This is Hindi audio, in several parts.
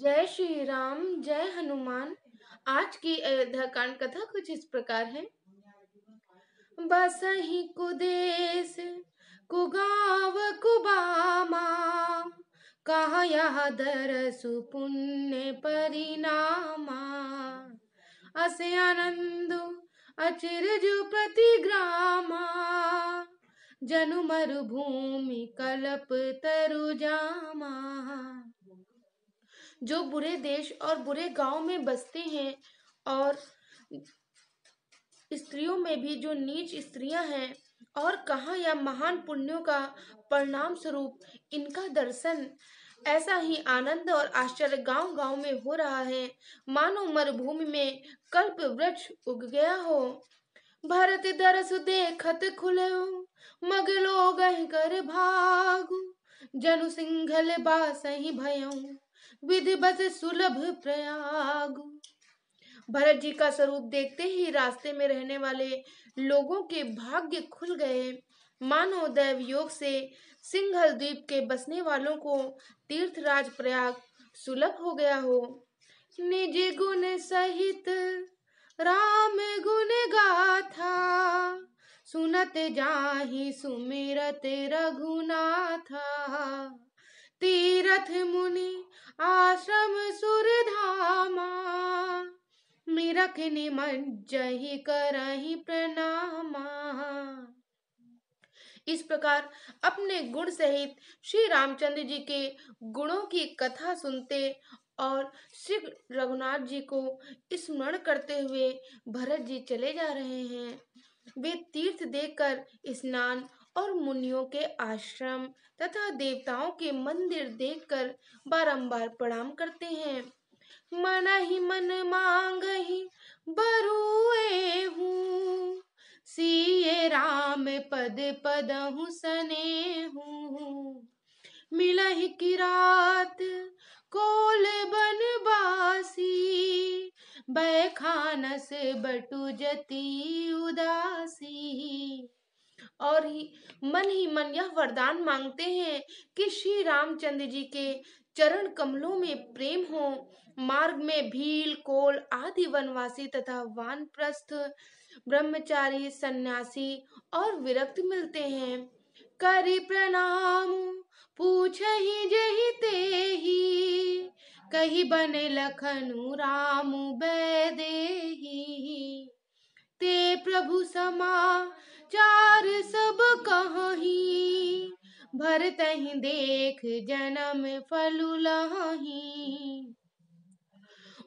जय श्री राम जय हनुमान आज की अयोध्या कांड कथा कुछ इस प्रकार है ही कुदेश कुगाव कुबामा कहा यह दर सुपुण्य परिणामा असे आनंद अचिर जु ग्रामा जनु मरुभूमि कलप तरु जामा जो बुरे देश और बुरे गांव में बसते हैं और स्त्रियों में भी जो नीच स्त्रियां हैं और कहा या महान पुण्यों का परिणाम स्वरूप इनका दर्शन ऐसा ही आनंद और आश्चर्य गांव गांव में हो रहा है मानो मरुभूमि में कल्प वृक्ष उग गया हो भरत दरस देखत खुले मग लोग कर भाग जनु सिंघल बास ही भयो विधि बस सुलभ प्रयाग भरत जी का स्वरूप देखते ही रास्ते में रहने वाले लोगों के भाग्य खुल गए मानव दैव योग से सिंघल द्वीप के बसने वालों को तीर्थराज प्रयाग सुलभ हो गया हो निज गुण सहित राम गुण गाथा सुनत जाहि सुमिरत रघुनाथा तीरथ मुनि आश्रम सुर धामा मिरख निमज्जहि करहि प्रणामा इस प्रकार अपने गुण सहित श्री रामचंद्र जी के गुणों की कथा सुनते और श्री रघुनाथ जी को स्मरण करते हुए भरत जी चले जा रहे हैं वे तीर्थ देकर स्नान और मुनियों के आश्रम तथा देवताओं के मंदिर देखकर बारंबार प्रणाम करते हैं मन ही मन मांग ही बरुए हूँ सीए राम पद पद हूँ सने हूँ मिलह ही किरात कोल बासी बैखानस बटु जती उदासी और ही मन ही मन यह वरदान मांगते हैं कि श्री रामचंद्र जी के चरण कमलों में प्रेम हो मार्ग में भील कोल आदि वनवासी तथा वानप्रस्थ ब्रह्मचारी सन्यासी और विरक्त मिलते हैं करी प्रणाम पूछ ही जही ते ही कही बने लखनु राम बैदे ही ते प्रभु समा कहीं भरत देख जन्म फलु लही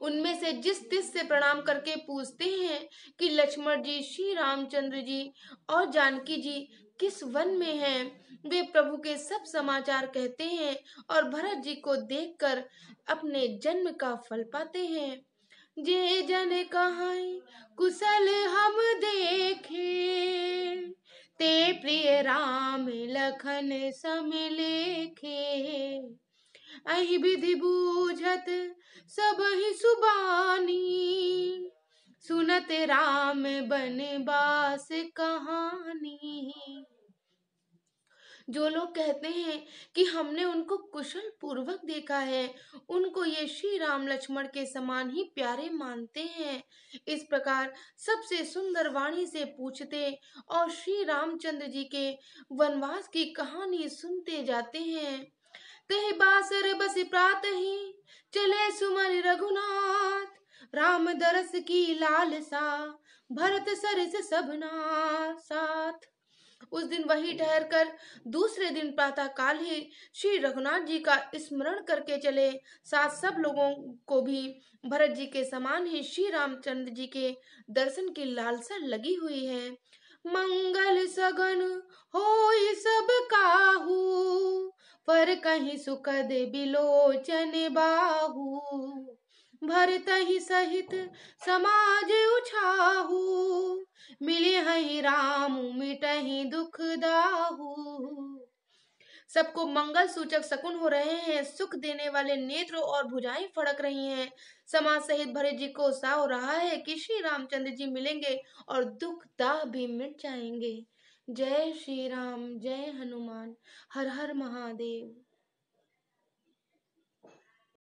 उनमें से जिस तिस से प्रणाम करके पूछते हैं कि लक्ष्मण जी श्री रामचंद्र जी और जानकी जी किस वन में हैं वे प्रभु के सब समाचार कहते हैं और भरत जी को देखकर अपने जन्म का फल पाते हैं जे जन कहा कुशल हम देखे ते प्रिय राम लखन सम लेखे अहि विधि बूझत सब ही सुबानी सुनत राम बन बास कहानी जो लोग कहते हैं कि हमने उनको कुशल पूर्वक देखा है उनको ये श्री राम लक्ष्मण के समान ही प्यारे मानते हैं इस प्रकार सबसे सुंदर वाणी से पूछते और श्री रामचंद्र जी के वनवास की कहानी सुनते जाते हैं कह बासर बस प्रात ही चले सुमर रघुनाथ राम दरस की लालसा भरत सरस सबना साथ उस दिन ठहर ठहरकर दूसरे दिन प्रातः काल ही श्री रघुनाथ जी का स्मरण करके चले साथ सब लोगों को भी भरत जी के समान ही श्री रामचंद्र जी के दर्शन की लालसा लगी हुई है मंगल सगन हो सब काहू पर कहीं सुखद बिलोचन बाहू भरत ही सहित समाज उछाहू मिले हही राम मिटही दुख दाहू सबको मंगल सूचक शकुन हो रहे हैं सुख देने वाले नेत्र और भुजाएं फड़क रही हैं समाज सहित भरत जी को उत्साह रहा है कि श्री रामचंद्र जी मिलेंगे और दुख दाह भी मिट जाएंगे जय श्री राम जय हनुमान हर हर महादेव